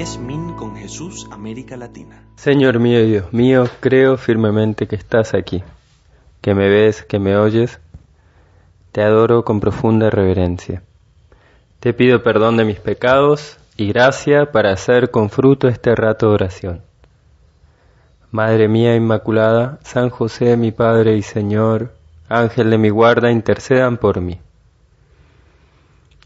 es Min con Jesús, América Latina. Señor mío y Dios mío, creo firmemente que estás aquí, que me ves, que me oyes. Te adoro con profunda reverencia. Te pido perdón de mis pecados y gracia para hacer con fruto este rato de oración. Madre mía Inmaculada, San José mi Padre y Señor, Ángel de mi guarda, intercedan por mí.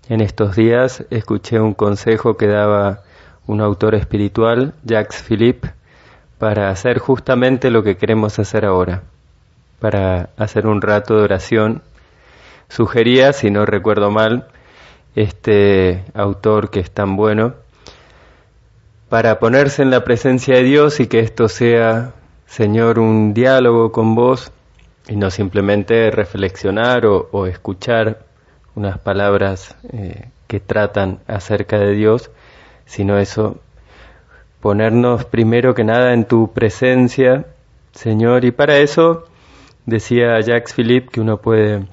En estos días escuché un consejo que daba un autor espiritual, Jacques Philippe, para hacer justamente lo que queremos hacer ahora, para hacer un rato de oración. Sugería, si no recuerdo mal, este autor que es tan bueno, para ponerse en la presencia de Dios y que esto sea, Señor, un diálogo con vos y no simplemente reflexionar o, escuchar unas palabras eh, que tratan acerca de Dios, sino eso, ponernos primero que nada en tu presencia, Señor, y para eso decía Jacques Philippe que uno puede,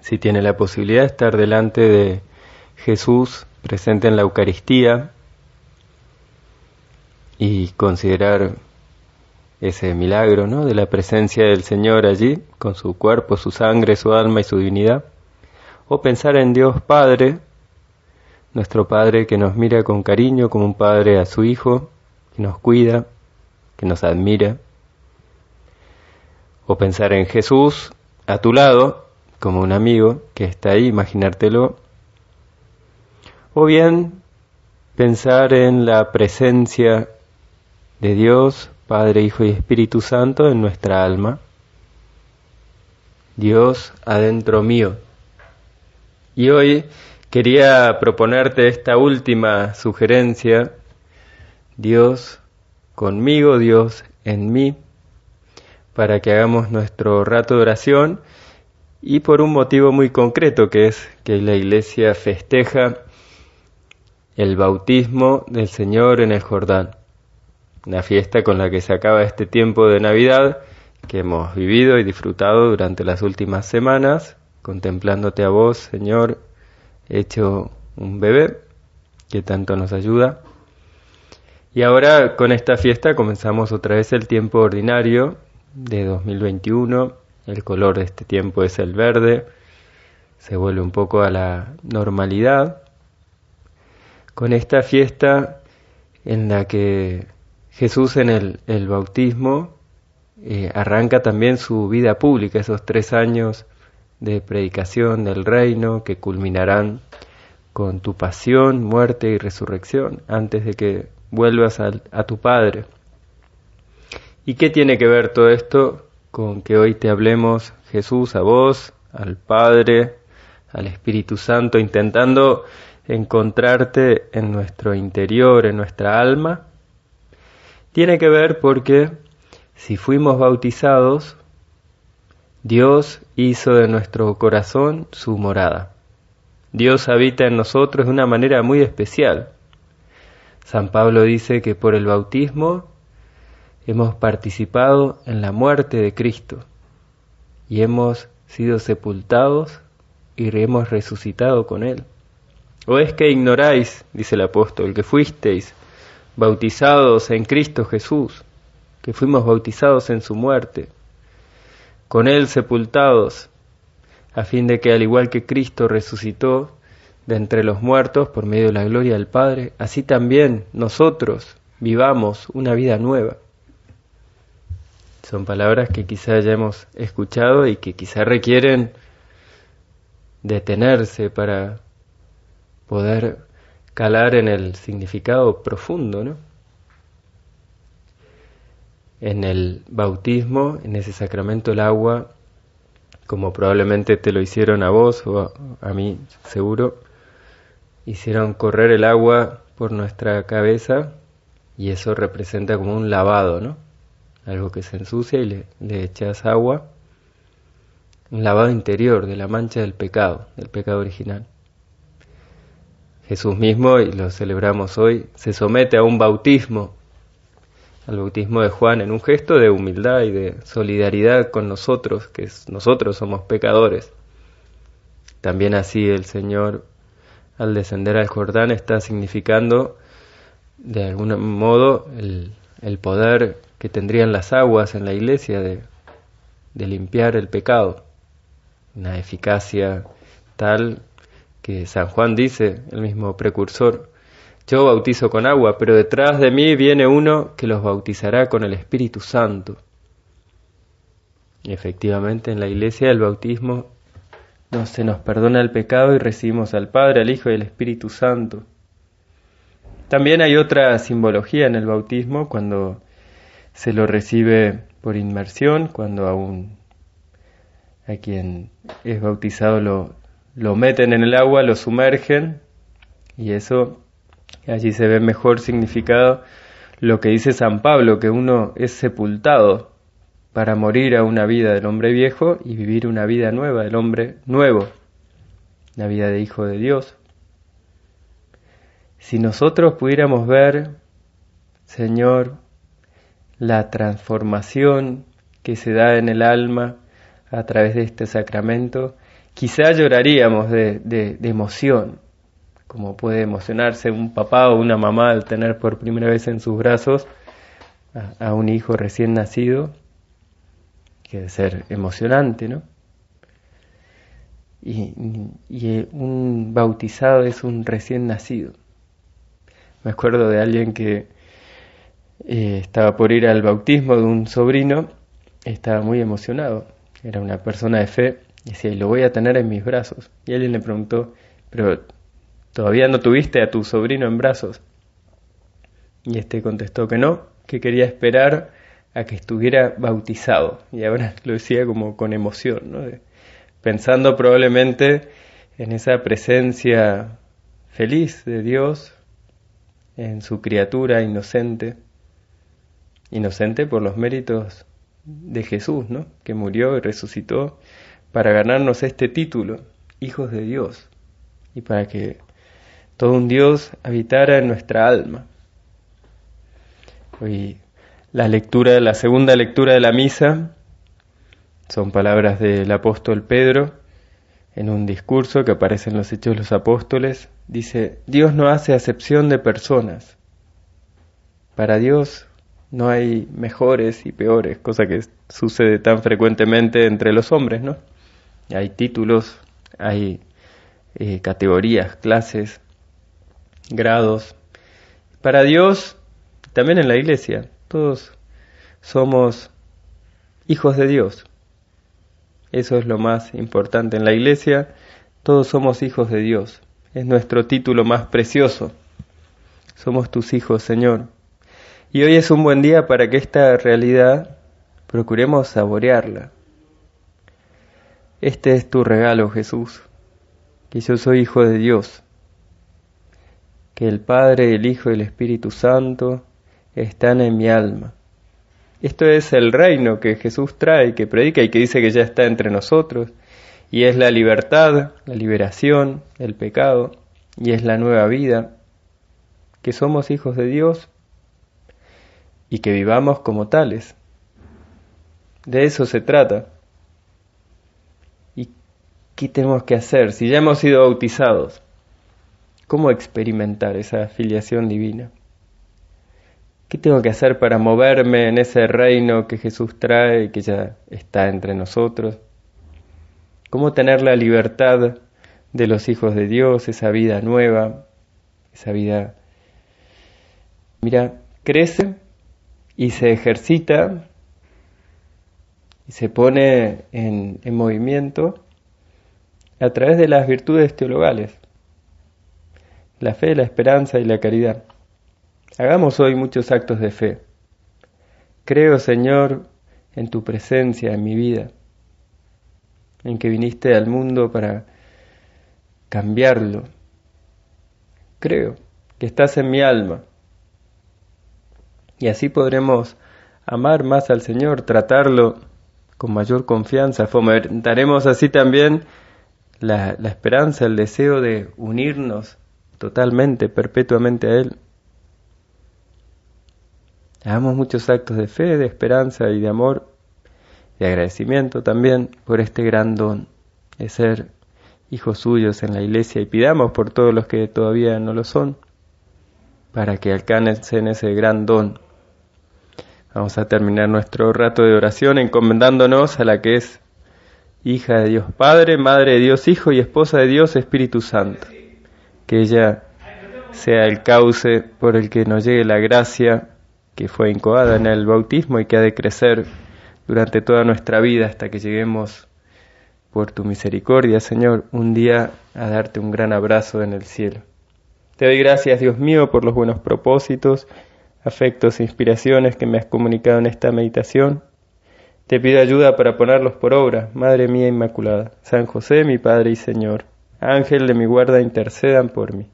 si tiene la posibilidad, estar delante de Jesús presente en la Eucaristía y considerar ese milagro ¿no? de la presencia del Señor allí, con su cuerpo, su sangre, su alma y su divinidad, o pensar en Dios Padre, nuestro Padre que nos mira con cariño como un padre a su hijo, que nos cuida, que nos admira. O pensar en Jesús a tu lado, como un amigo que está ahí, imaginártelo. O bien pensar en la presencia de Dios, Padre, Hijo y Espíritu Santo en nuestra alma. Dios adentro mío. Y hoy Quería proponerte esta última sugerencia, Dios conmigo, Dios en mí, para que hagamos nuestro rato de oración y por un motivo muy concreto que es que la iglesia festeja el bautismo del Señor en el Jordán, una fiesta con la que se acaba este tiempo de Navidad que hemos vivido y disfrutado durante las últimas semanas, contemplándote a vos, Señor, hecho un bebé que tanto nos ayuda. Y ahora con esta fiesta comenzamos otra vez el tiempo ordinario de 2021. El color de este tiempo es el verde. Se vuelve un poco a la normalidad. Con esta fiesta en la que Jesús en el, bautismo eh, arranca también su vida pública, esos tres años de predicación del reino que culminarán con tu pasión, muerte y resurrección antes de que vuelvas a, tu Padre. ¿Y qué tiene que ver todo esto con que hoy te hablemos Jesús a vos, al Padre, al Espíritu Santo, intentando encontrarte en nuestro interior, en nuestra alma? Tiene que ver porque si fuimos bautizados, Dios hizo de nuestro corazón su morada. Dios habita en nosotros de una manera muy especial. San Pablo dice que por el bautismo hemos participado en la muerte de Cristo y hemos sido sepultados y hemos resucitado con Él. ¿O es que ignoráis, dice el apóstol, que fuisteis bautizados en Cristo Jesús, que fuimos bautizados en su muerte? con Él sepultados, a fin de que al igual que Cristo resucitó de entre los muertos por medio de la gloria del Padre, así también nosotros vivamos una vida nueva. Son palabras que quizá ya hemos escuchado y que quizá requieren detenerse para poder calar en el significado profundo, ¿no? en el bautismo, en ese sacramento, el agua, como probablemente te lo hicieron a vos o a, mí seguro, hicieron correr el agua por nuestra cabeza y eso representa como un lavado, ¿no? Algo que se ensucia y le, le echas agua. Un lavado interior de la mancha del pecado, del pecado original. Jesús mismo, y lo celebramos hoy, se somete a un bautismo al bautismo de Juan en un gesto de humildad y de solidaridad con nosotros, que nosotros somos pecadores. También así el Señor, al descender al Jordán, está significando de algún modo el, poder que tendrían las aguas en la iglesia de, de limpiar el pecado. Una eficacia tal que San Juan dice, el mismo precursor, yo bautizo con agua, pero detrás de mí viene uno que los bautizará con el Espíritu Santo. Y efectivamente, en la iglesia del bautismo no se nos perdona el pecado y recibimos al Padre, al Hijo y al Espíritu Santo. También hay otra simbología en el bautismo cuando se lo recibe por inmersión, cuando a quien es bautizado lo, lo meten en el agua, lo sumergen y eso Allí se ve mejor significado lo que dice San Pablo, que uno es sepultado para morir a una vida del hombre viejo y vivir una vida nueva del hombre nuevo, la vida de hijo de Dios. Si nosotros pudiéramos ver, Señor, la transformación que se da en el alma a través de este sacramento, quizá lloraríamos de, de emoción, como puede emocionarse un papá o una mamá al tener por primera vez en sus brazos a, un hijo recién nacido, que debe ser emocionante, ¿no? Y, eh, un bautizado es un recién nacido. Me acuerdo de alguien que eh, estaba por ir al bautismo de un sobrino, estaba muy emocionado, era una persona de fe, y decía, lo voy a tener en mis brazos. Y alguien le preguntó, pero todavía no tuviste a tu sobrino en brazos. Y este contestó que no, que quería esperar a que estuviera bautizado. Y ahora lo decía como con emoción, ¿no? pensando probablemente en esa presencia feliz de Dios, en su criatura inocente, inocente por los méritos de Jesús, ¿no? que murió y resucitó para ganarnos este título, hijos de Dios, y para que todo un Dios habitara en nuestra alma. la lectura, la segunda lectura de la misa, son palabras del apóstol Pedro en un discurso que aparece en los Hechos de los Apóstoles. Dice, Dios no hace acepción de personas. Para Dios no hay mejores y peores, cosa que sucede tan frecuentemente entre los hombres, ¿no? Hay títulos, hay eh, categorías, clases, grados. Para Dios, también en la iglesia, todos somos hijos de Dios. Eso es lo más importante. En la iglesia todos somos hijos de Dios. Es nuestro título más precioso. Somos tus hijos, Señor. Y hoy es un buen día para que esta realidad procuremos saborearla. Este es tu regalo, Jesús, que yo soy hijo de Dios el Padre, el Hijo y el Espíritu Santo están en mi alma. Esto es el reino que Jesús trae, que predica y que dice que ya está entre nosotros, y es la libertad, la liberación el pecado, y es la nueva vida, que somos hijos de Dios y que vivamos como tales. De eso se trata. ¿Y qué tenemos que hacer si ya hemos sido bautizados? ¿Cómo experimentar esa afiliación divina? ¿Qué tengo que hacer para moverme en ese reino que Jesús trae y que ya está entre nosotros? ¿Cómo tener la libertad de los hijos de Dios, esa vida nueva, esa vida... Mira, crece y se ejercita y se pone en, en movimiento a través de las virtudes teologales la fe, la esperanza y la caridad. Hagamos hoy muchos actos de fe. Creo, Señor, en tu presencia en mi vida, en que viniste al mundo para cambiarlo. Creo que estás en mi alma. Y así podremos amar más al Señor, tratarlo con mayor confianza, fomentaremos así también la, esperanza, el deseo de unirnos totalmente, perpetuamente a Él. Hagamos muchos actos de fe, de esperanza y de amor, de agradecimiento también por este gran don de ser hijos suyos en la iglesia y pidamos por todos los que todavía no lo son, para que alcancen ese gran don. Vamos a terminar nuestro rato de oración encomendándonos a la que es hija de Dios Padre, Madre de Dios Hijo y esposa de Dios Espíritu Santo que ella sea el cauce por el que nos llegue la gracia que fue incoada en el bautismo y que ha de crecer durante toda nuestra vida hasta que lleguemos por tu misericordia, Señor, un día a darte un gran abrazo en el cielo. Te doy gracias, Dios mío, por los buenos propósitos, afectos e inspiraciones que me has comunicado en esta meditación. Te pido ayuda para ponerlos por obra, Madre mía Inmaculada, San José, mi Padre y Señor. Ángel de mi guarda, intercedan por mí.